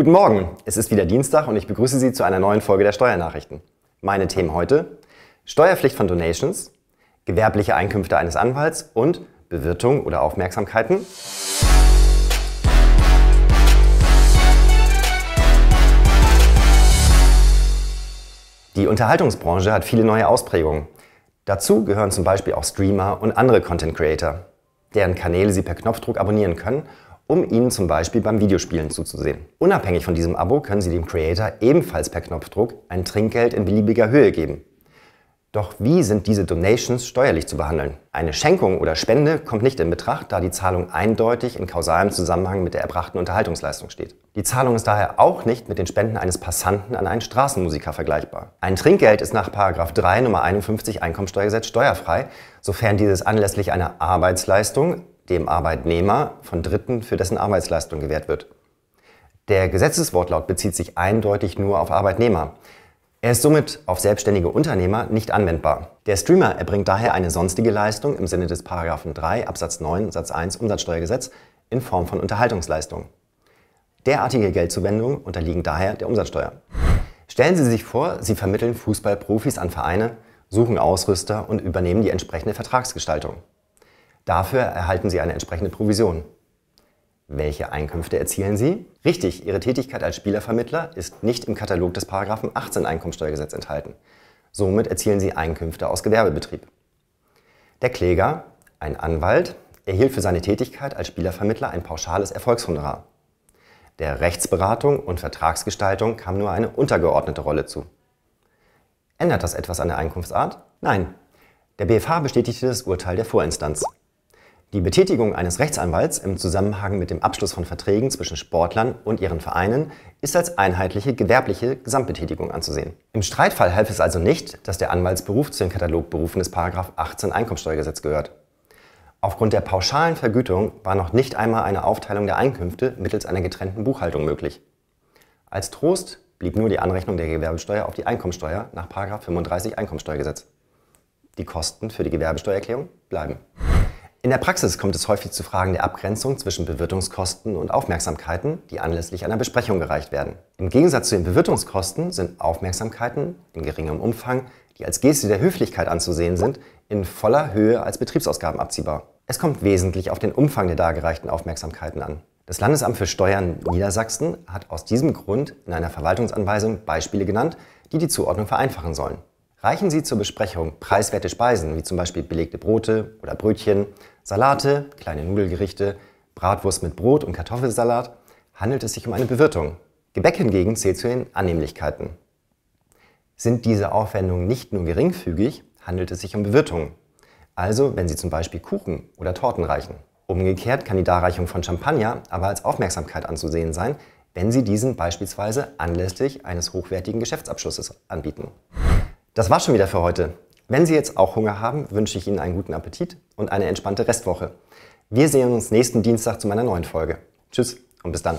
Guten Morgen, es ist wieder Dienstag und ich begrüße Sie zu einer neuen Folge der Steuernachrichten. Meine Themen heute: Steuerpflicht von Donations, gewerbliche Einkünfte eines Anwalts und Bewirtung oder Aufmerksamkeiten. Die Unterhaltungsbranche hat viele neue Ausprägungen. Dazu gehören zum Beispiel auch Streamer und andere Content Creator, deren Kanäle Sie per Knopfdruck abonnieren können um Ihnen zum Beispiel beim Videospielen zuzusehen. Unabhängig von diesem Abo können Sie dem Creator ebenfalls per Knopfdruck ein Trinkgeld in beliebiger Höhe geben. Doch wie sind diese Donations steuerlich zu behandeln? Eine Schenkung oder Spende kommt nicht in Betracht, da die Zahlung eindeutig in kausalem Zusammenhang mit der erbrachten Unterhaltungsleistung steht. Die Zahlung ist daher auch nicht mit den Spenden eines Passanten an einen Straßenmusiker vergleichbar. Ein Trinkgeld ist nach 3 Nummer 51 Einkommensteuergesetz steuerfrei, sofern dieses anlässlich einer Arbeitsleistung dem Arbeitnehmer von Dritten für dessen Arbeitsleistung gewährt wird. Der Gesetzeswortlaut bezieht sich eindeutig nur auf Arbeitnehmer. Er ist somit auf selbstständige Unternehmer nicht anwendbar. Der Streamer erbringt daher eine sonstige Leistung im Sinne des 3 Absatz 9 Satz 1 Umsatzsteuergesetz in Form von Unterhaltungsleistung. Derartige Geldzuwendungen unterliegen daher der Umsatzsteuer. Stellen Sie sich vor, Sie vermitteln Fußballprofis an Vereine, suchen Ausrüster und übernehmen die entsprechende Vertragsgestaltung. Dafür erhalten Sie eine entsprechende Provision. Welche Einkünfte erzielen Sie? Richtig, Ihre Tätigkeit als Spielervermittler ist nicht im Katalog des 18 Einkommensteuergesetz enthalten. Somit erzielen Sie Einkünfte aus Gewerbebetrieb. Der Kläger, ein Anwalt, erhielt für seine Tätigkeit als Spielervermittler ein pauschales Erfolgshonorar. Der Rechtsberatung und Vertragsgestaltung kam nur eine untergeordnete Rolle zu. Ändert das etwas an der Einkunftsart? Nein. Der BFH bestätigte das Urteil der Vorinstanz. Die Betätigung eines Rechtsanwalts im Zusammenhang mit dem Abschluss von Verträgen zwischen Sportlern und ihren Vereinen ist als einheitliche gewerbliche Gesamtbetätigung anzusehen. Im Streitfall half es also nicht, dass der Anwaltsberuf zu den Katalogberufen des 18 Einkommensteuergesetz gehört. Aufgrund der pauschalen Vergütung war noch nicht einmal eine Aufteilung der Einkünfte mittels einer getrennten Buchhaltung möglich. Als Trost blieb nur die Anrechnung der Gewerbesteuer auf die Einkommensteuer nach 35 Einkommensteuergesetz. Die Kosten für die Gewerbesteuererklärung bleiben. In der Praxis kommt es häufig zu Fragen der Abgrenzung zwischen Bewirtungskosten und Aufmerksamkeiten, die anlässlich einer Besprechung gereicht werden. Im Gegensatz zu den Bewirtungskosten sind Aufmerksamkeiten in geringem Umfang, die als Geste der Höflichkeit anzusehen sind, in voller Höhe als Betriebsausgaben abziehbar. Es kommt wesentlich auf den Umfang der dargereichten Aufmerksamkeiten an. Das Landesamt für Steuern Niedersachsen hat aus diesem Grund in einer Verwaltungsanweisung Beispiele genannt, die die Zuordnung vereinfachen sollen. Reichen Sie zur Besprechung preiswerte Speisen wie zum Beispiel belegte Brote oder Brötchen, Salate, kleine Nudelgerichte, Bratwurst mit Brot und Kartoffelsalat, handelt es sich um eine Bewirtung. Gebäck hingegen zählt zu den Annehmlichkeiten. Sind diese Aufwendungen nicht nur geringfügig, handelt es sich um Bewirtungen. Also wenn Sie zum Beispiel Kuchen oder Torten reichen. Umgekehrt kann die Darreichung von Champagner aber als Aufmerksamkeit anzusehen sein, wenn Sie diesen beispielsweise anlässlich eines hochwertigen Geschäftsabschlusses anbieten. Das war schon wieder für heute. Wenn Sie jetzt auch Hunger haben, wünsche ich Ihnen einen guten Appetit und eine entspannte Restwoche. Wir sehen uns nächsten Dienstag zu meiner neuen Folge. Tschüss und bis dann.